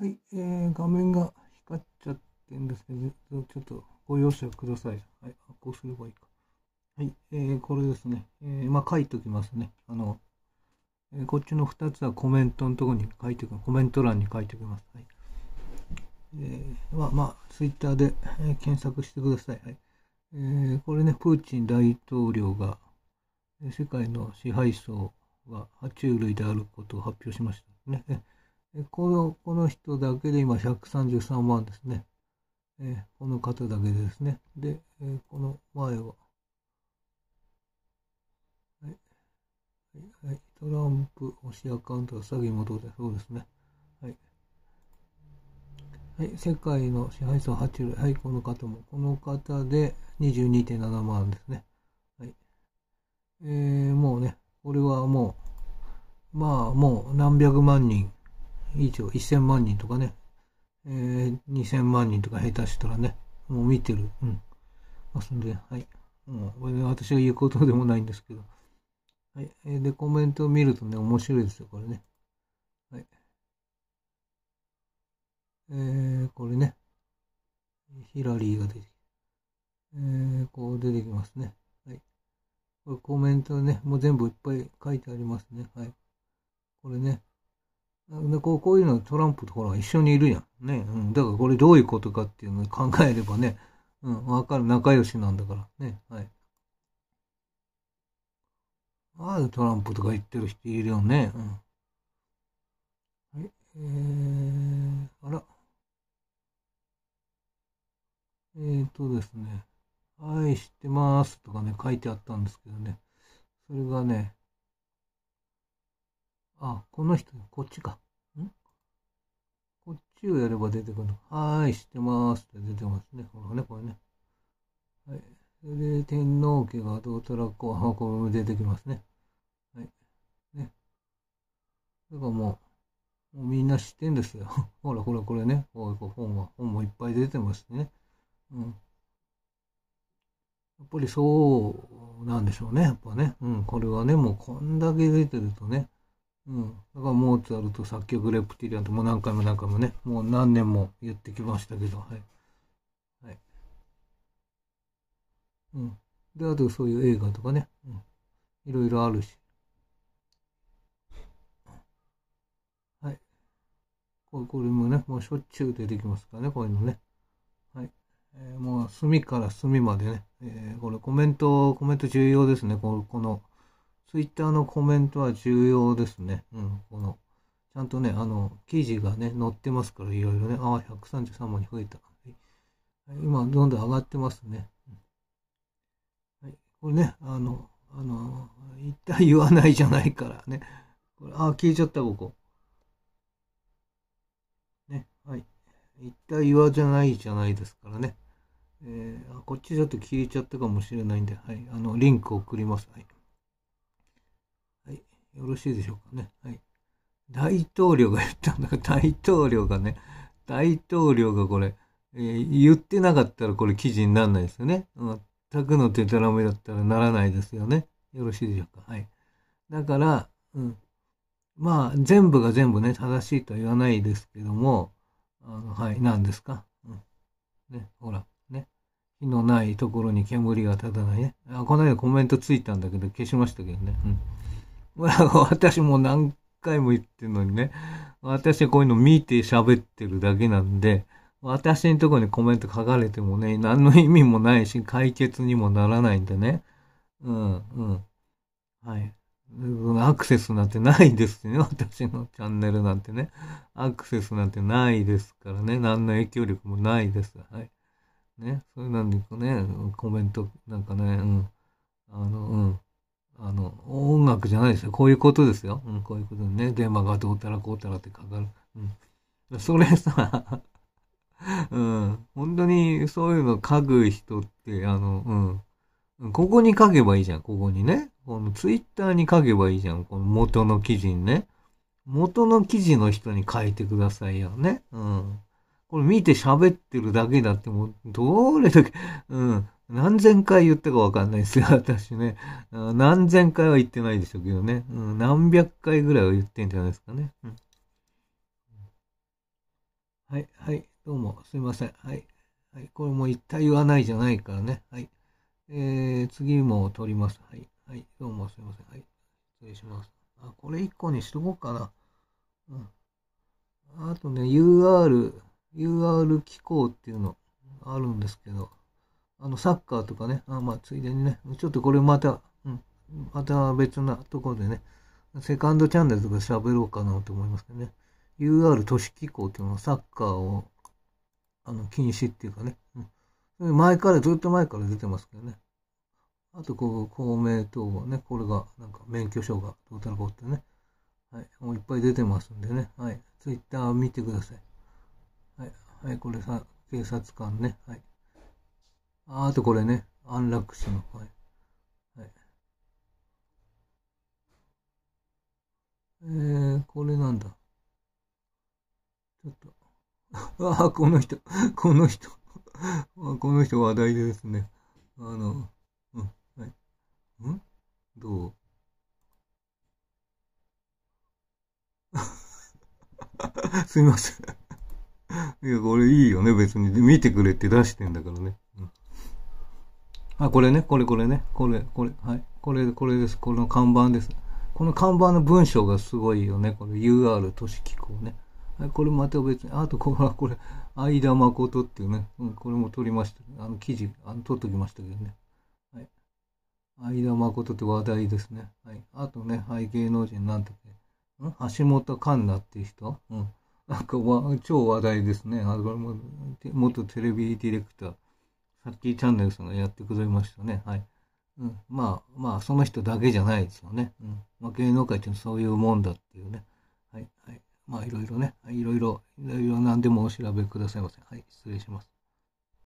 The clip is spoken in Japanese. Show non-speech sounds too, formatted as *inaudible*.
はい、えー、画面が光っちゃってんですけど、ちょっとご容赦ください。はい、こうすればいいか。はい、えー、これですね。えー、まあ、書いときますね。あの、えー、こっちの2つはコメントのところに書いておく、コメント欄に書いておきます。はい。えー、まあ、まあ、ツイッターで、えー、検索してください。はい。えー、これね、プーチン大統領が、世界の支配層は爬虫類であることを発表しましたね。えこの、この人だけで今133万ですね。えこの方だけでですね。で、えこの前は、はい、はい、トランプ推しアカウントは詐欺元で、そうですね。はい。はい、世界の支配層8類。はい、この方も。この方で22.7万ですね。はい。えー、もうね、これはもう、まあもう何百万人以上、1000万人とかね、えー、2000万人とか下手したらね、もう見てる。うん。ますんで、はい。もう、私が言うことでもないんですけど。はい。えー、で、コメントを見るとね、面白いですよ、これね。はい。えー、これね。ヒラリーが出てきて。えー、こう出てきますね。はい。これコメントね、もう全部いっぱい書いてありますね。はい。これね。でこうこういうのトランプとほら一緒にいるやん。ね、うん。だからこれどういうことかっていうのを考えればね、うん、わかる。仲良しなんだから。ね、はい。あるトランプとか言ってる人いるよね。うん。え、えー、あら。えーとですね。愛してますとかね、書いてあったんですけどね。それがね、あ、この人、こっちか。んこっちをやれば出てくるの。はーい、知ってますって出てますね。ほらね、これね。はい。それで、天皇家がどうたらこう、あ、これも出てきますね。はい。ね。だからもう、もうみんな知ってんですよ。*laughs* ほら、ほら、これね。こう本は、本もいっぱい出てますね。うん。やっぱりそうなんでしょうね。やっぱね。うん。これはね、もうこんだけ出てるとね。うん。だからモーツァルト作曲レプティリアンともう何回も何回もね、もう何年も言ってきましたけど、はい。はい。うん。で、あとそういう映画とかね、うん。いろいろあるし。はい。これこれもね、もうしょっちゅう出てきますからね、こういうのね。はい。えー、もう隅から隅までね、えー、これコメント、コメント重要ですね、この、このツイッターのコメントは重要ですね。うん、この、ちゃんとね、あの、記事がね、載ってますから、いろいろね。ああ、133万に増えた。今、どんどん上がってますね。はい、これね、あの、あの、一体言わないじゃないからね。これああ、消えちゃった、ここ。ね、はい。一体言わじゃないじゃないですからね。えー、こっちちょっと消えちゃったかもしれないんで、はい。あの、リンク送ります。はい。よろしいでしょうかね。はい。大統領が言ったんだから、*laughs* 大統領がね、大統領がこれ、えー、言ってなかったらこれ記事にならないですよね。全くのデタラメだったらならないですよね。よろしいでしょうか。はい。だから、うん。まあ、全部が全部ね、正しいとは言わないですけども、あの、はい、何ですか。うん。ね、ほら、ね。火のないところに煙が立たないね。あ、この間コメントついたんだけど、消しましたけどね。うん。*laughs* 私も何回も言ってるのにね、私はこういうの見て喋ってるだけなんで、私のところにコメント書かれてもね、何の意味もないし、解決にもならないんでね。うん、うん。はい。アクセスなんてないですね。私のチャンネルなんてね。アクセスなんてないですからね。何の影響力もないです。はい。ね。それなんでね、コメントなんかね、うん。あの、うん。あの、音楽じゃないですよ。こういうことですよ。うん、こういうことね。電話がどうたらこうたらってかかる。うん。それさ、*laughs* うん、本当にそういうの書く人って、あの、うん。ここに書けばいいじゃん、ここにね。このツイッターに書けばいいじゃん、この元の記事にね。元の記事の人に書いてくださいよね。うん。これ見て喋ってるだけだってもう、どれだけ、うん。何千回言ったかわかんないですよ、*laughs* 私ね。何千回は言ってないでしょうけどね。何百回ぐらいは言ってんじゃないですかね。うん、はい、はい、どうも、すいません。はい、はい、これも一体言わないじゃないからね。はい。えー、次も取ります。はい、はい、どうもすいません。はい、失礼します。あ、これ一個にしとこうかな。うん。あとね、UR、UR 機構っていうのあるんですけど、あの、サッカーとかね、あまあ、ついでにね、ちょっとこれまた、うん、また別なところでね、セカンドチャンネルとか喋ろうかなと思いますけどね、UR 都市機構っていうのはサッカーを、あの、禁止っていうかね、うん、前から、ずっと前から出てますけどね、あと、こう、公明党はね、これが、なんか、免許証がどうたらこうってね、はい、もういっぱい出てますんでね、はい、ツイッター見てください。はい、はい、これさ、警察官ね、はい。あ、あとこれね、安楽死の。声。はい、えー、これなんだ。ちょっと。*laughs* ああ、この人、*laughs* この人 *laughs* この人話題ですね。あの、うん、はい。うんどうすいません。いや、これいいよね、別に。見てくれって出してんだからね。あ、これね、これこれね、これ、これ、はい。これ、これです。この看板です。この看板の文章がすごいよね。この UR 都市機構ね。はい、これまた別に、あとこれこれ、相田誠っていうね、うん、これも撮りました。あの記事、あの撮っときましたけどね。はい。相田誠って話題ですね。はい。あとね、はい、芸能人なんて、ん橋本環奈っていう人うん。なんかわ、超話題ですね。あれも元テレビディレクター。さっきチャンネルさんがやってくれましたね。はい。うん、まあ、まあ、その人だけじゃないですよね。うん。まあ、芸能界ってそういうもんだっていうね。はい。はい。まあ、いろいろね。いろいろ、いろいろ何でもお調べくださいませ。はい。失礼します。